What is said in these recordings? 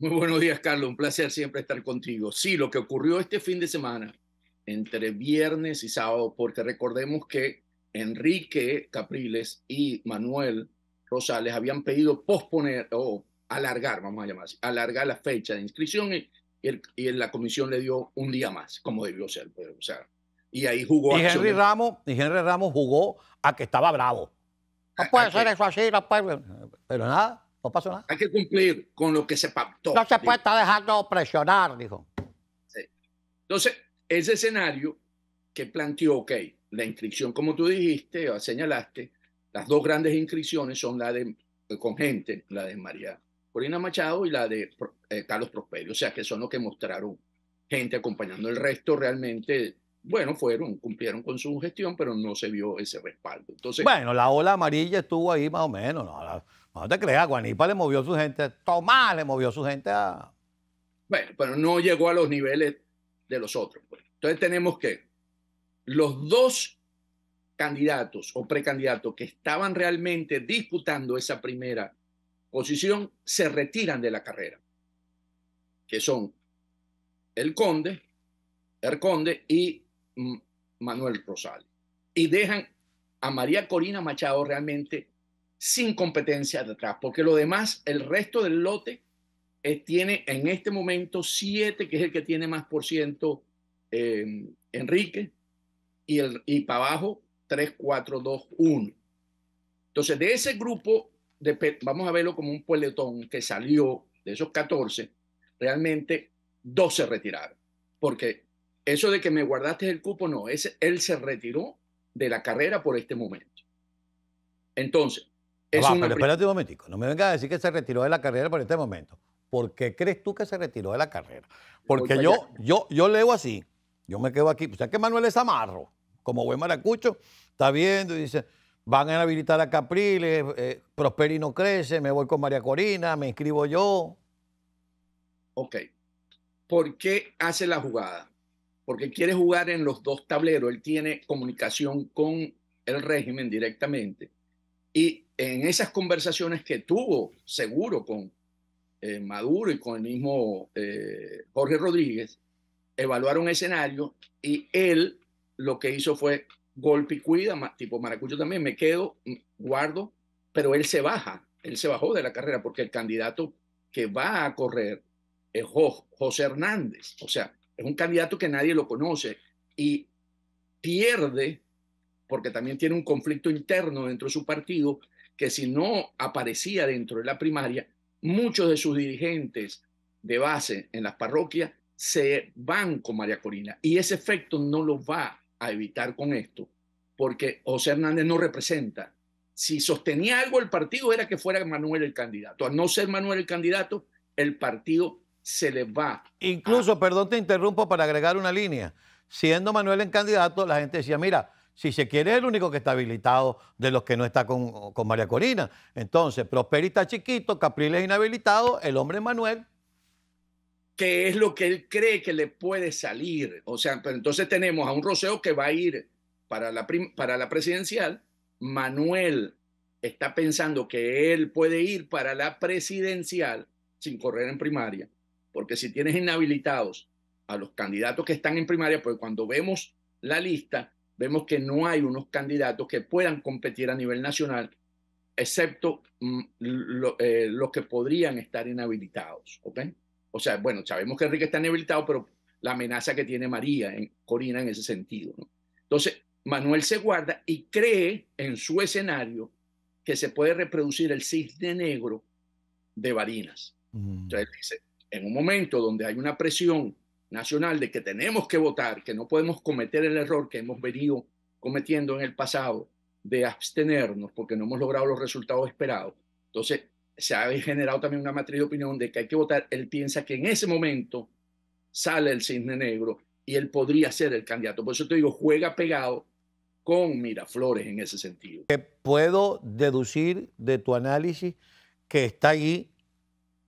Muy buenos días, Carlos. Un placer siempre estar contigo. Sí, lo que ocurrió este fin de semana, entre viernes y sábado, porque recordemos que Enrique Capriles y Manuel Rosales habían pedido posponer o alargar, vamos a llamar así, alargar la fecha de inscripción y, y la comisión le dio un día más, como debió ser. o sea, y ahí jugó. Y Henry, Ramos, y Henry Ramos jugó a que estaba bravo. No puede ser eso así, pero nada. No pasó nada. Hay que cumplir con lo que se pactó. No se puede estar dejando presionar, dijo. Sí. Entonces, ese escenario que planteó, ok, la inscripción, como tú dijiste, o señalaste, las dos grandes inscripciones son la de eh, con gente, la de María Corina Machado y la de eh, Carlos Prosperio, o sea que son los que mostraron gente acompañando. El resto realmente bueno, fueron, cumplieron con su gestión, pero no se vio ese respaldo. Entonces, bueno, la ola amarilla estuvo ahí más o menos. No, no te creas, Guanipa le movió su gente, Tomás le movió su gente a... Bueno, pero no llegó a los niveles de los otros. Pues. Entonces tenemos que los dos candidatos o precandidatos que estaban realmente disputando esa primera posición se retiran de la carrera, que son el conde, el conde y Manuel Rosales. Y dejan a María Corina Machado realmente sin competencia detrás, porque lo demás, el resto del lote eh, tiene en este momento siete que es el que tiene más por ciento eh, Enrique, y, el, y para abajo 3, 4, 2, 1. Entonces, de ese grupo, de, vamos a verlo como un pueletón que salió de esos 14, realmente se retiraron, porque eso de que me guardaste el cupo, no, es, él se retiró de la carrera por este momento. Entonces, es espérate un momentico, no me vengas a decir que se retiró de la carrera por este momento. ¿Por qué crees tú que se retiró de la carrera? Porque yo, yo, yo leo así, yo me quedo aquí. O sea que Manuel es amarro, como buen maracucho, está viendo y dice, van a habilitar a Capriles, eh, Prosperino no crece, me voy con María Corina, me inscribo yo. Ok. ¿Por qué hace la jugada? porque quiere jugar en los dos tableros. Él tiene comunicación con el régimen directamente. Y en esas conversaciones que tuvo, seguro, con eh, Maduro y con el mismo eh, Jorge Rodríguez, evaluaron escenario y él lo que hizo fue golpe y cuida, tipo Maracucho también, me quedo, mm, guardo, pero él se baja, él se bajó de la carrera porque el candidato que va a correr es José Hernández. O sea, es un candidato que nadie lo conoce y pierde, porque también tiene un conflicto interno dentro de su partido, que si no aparecía dentro de la primaria, muchos de sus dirigentes de base en las parroquias se van con María Corina. Y ese efecto no lo va a evitar con esto, porque José Hernández no representa. Si sostenía algo el partido era que fuera Manuel el candidato. a no ser Manuel el candidato, el partido se le va. Incluso, perdón, te interrumpo para agregar una línea. Siendo Manuel en candidato, la gente decía, mira, si se quiere es el único que está habilitado de los que no está con, María Corina. Entonces, Prosperi está chiquito, Capriles inhabilitado, el hombre Manuel ¿Qué es lo que él cree que le puede salir. O sea, entonces tenemos a un Roseo que va a ir para la, para la presidencial, Manuel está pensando que él puede ir para la presidencial sin correr en primaria, porque si tienes inhabilitados a los candidatos que están en primaria, pues cuando vemos la lista, vemos que no hay unos candidatos que puedan competir a nivel nacional, excepto mm, eh, los que podrían estar inhabilitados. O sea, bueno, sabemos que Enrique está inhabilitado, pero la amenaza que tiene María en Corina en ese sentido. ¿no? Entonces, Manuel se guarda y cree en su escenario que se puede reproducir el cisne negro de Varinas. Mm. Entonces dice, en un momento donde hay una presión nacional de que tenemos que votar, que no podemos cometer el error que hemos venido cometiendo en el pasado de abstenernos porque no hemos logrado los resultados esperados. Entonces, se ha generado también una matriz de opinión de que hay que votar. Él piensa que en ese momento sale el cisne negro y él podría ser el candidato. Por eso te digo, juega pegado con Miraflores en ese sentido. Que puedo deducir de tu análisis que está ahí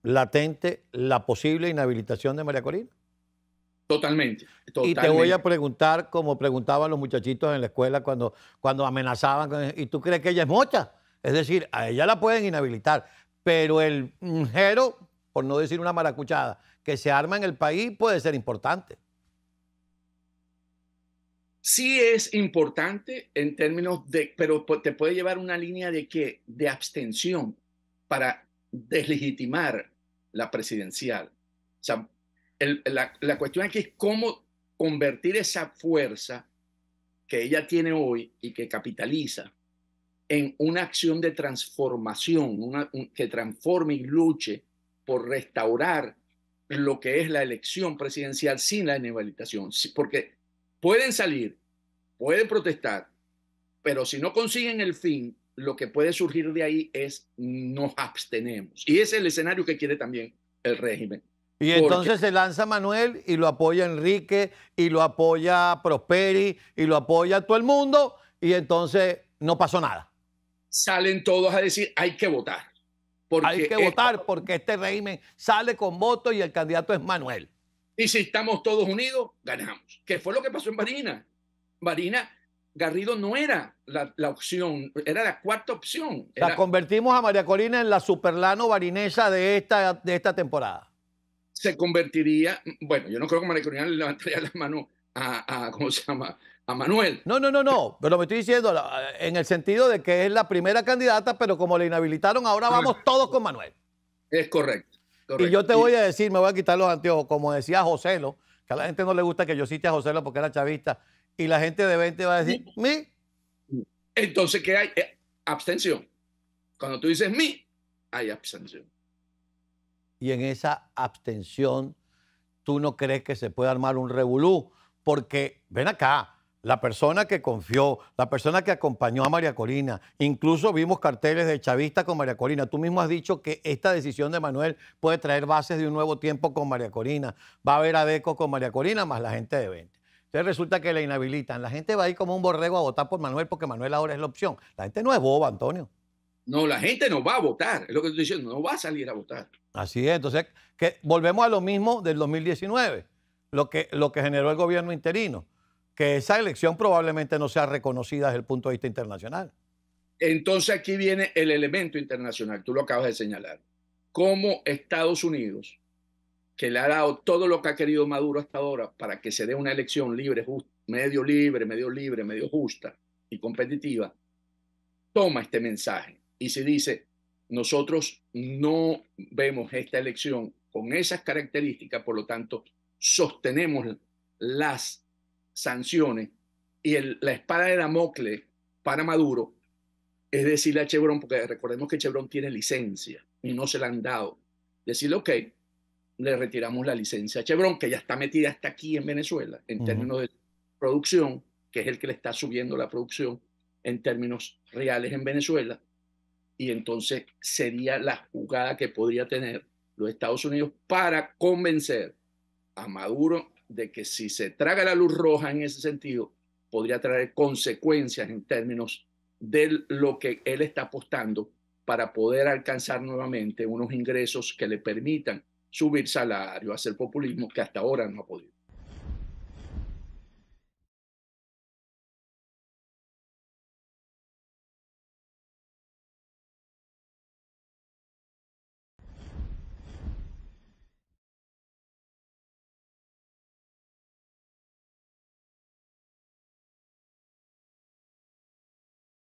latente la posible inhabilitación de María Corina. Totalmente, Y te voy a preguntar, como preguntaban los muchachitos en la escuela cuando, cuando amenazaban, ¿y tú crees que ella es mocha? Es decir, a ella la pueden inhabilitar, pero el jero, por no decir una maracuchada, que se arma en el país puede ser importante. Sí es importante en términos de, pero te puede llevar una línea de que De abstención para deslegitimar la presidencial. O sea, la, cuestión aquí es cómo convertir esa fuerza que ella tiene hoy y que capitaliza en una acción de transformación, una, que transforme y luche por restaurar lo que es la elección presidencial sin la inhabilitación. Porque pueden salir, pueden protestar, pero si no consiguen el fin lo que puede surgir de ahí es nos abstenemos. Y ese es el escenario que quiere también el régimen. Y entonces se lanza Manuel y lo apoya Enrique y lo apoya Prosperi y lo apoya todo el mundo y entonces no pasó nada. Salen todos a decir hay que votar. Hay que votar porque este régimen sale con votos y el candidato es Manuel. Y si estamos todos unidos, ganamos. ¿Qué fue lo que pasó en barina Marina Garrido no era la, opción, era la cuarta opción. La convertimos a María Corina en la superlano barinesa de esta, de esta temporada. Se convertiría, bueno, yo no creo que María Corina le levantaría la mano a, ¿cómo se llama? A Manuel. No, no, no, no, pero me estoy diciendo en el sentido de que es la primera candidata, pero como le inhabilitaron, ahora vamos todos con Manuel. Es correcto. Y yo te voy a decir, me voy a quitar los anteojos, como decía Joselo, que a la gente no le gusta que yo cite a Joselo porque era chavista y la gente de 20 va a decir, mi. Entonces, ¿qué hay? Eh, abstención. Cuando tú dices mi, hay abstención. Y en esa abstención, tú no crees que se puede armar un revolú, porque, ven acá, la persona que confió, la persona que acompañó a María Corina, incluso vimos carteles de chavista con María Corina. Tú mismo has dicho que esta decisión de Manuel puede traer bases de un nuevo tiempo con María Corina. Va a haber Adeco con María Corina más la gente de 20. Entonces resulta que le inhabilitan. La gente va a ir como un borrego a votar por Manuel porque Manuel ahora es la opción. La gente no es boba, Antonio. No, la gente no va a votar, es lo que estoy diciendo, no va a salir a votar. Así es, entonces que volvemos a lo mismo del 2019, lo que, lo que generó el gobierno interino, que esa elección probablemente no sea reconocida desde el punto de vista internacional. Entonces aquí viene el elemento internacional, tú lo acabas de señalar. como Estados Unidos que le ha dado todo lo que ha querido Maduro hasta ahora para que se dé una elección libre, medio libre, medio libre, medio justa y competitiva, toma este mensaje y se dice, nosotros no vemos esta elección con esas características, por lo tanto, sostenemos las sanciones y la espada de Damocles para Maduro es decirle a Chevron, porque recordemos que Chevron tiene licencia y no se la han dado, decirle, ok, le retiramos la licencia Chevron, que ya está metida hasta aquí en Venezuela, en términos de producción, que es el que le está subiendo la producción en términos reales en Venezuela. Y entonces sería la jugada que podría tener los Estados Unidos para convencer a Maduro de que si se traga la luz roja en ese sentido, podría traer consecuencias en términos de lo que él está apostando para poder alcanzar nuevamente unos ingresos que le permitan subir salario, hacer populismo que hasta ahora no ha podido.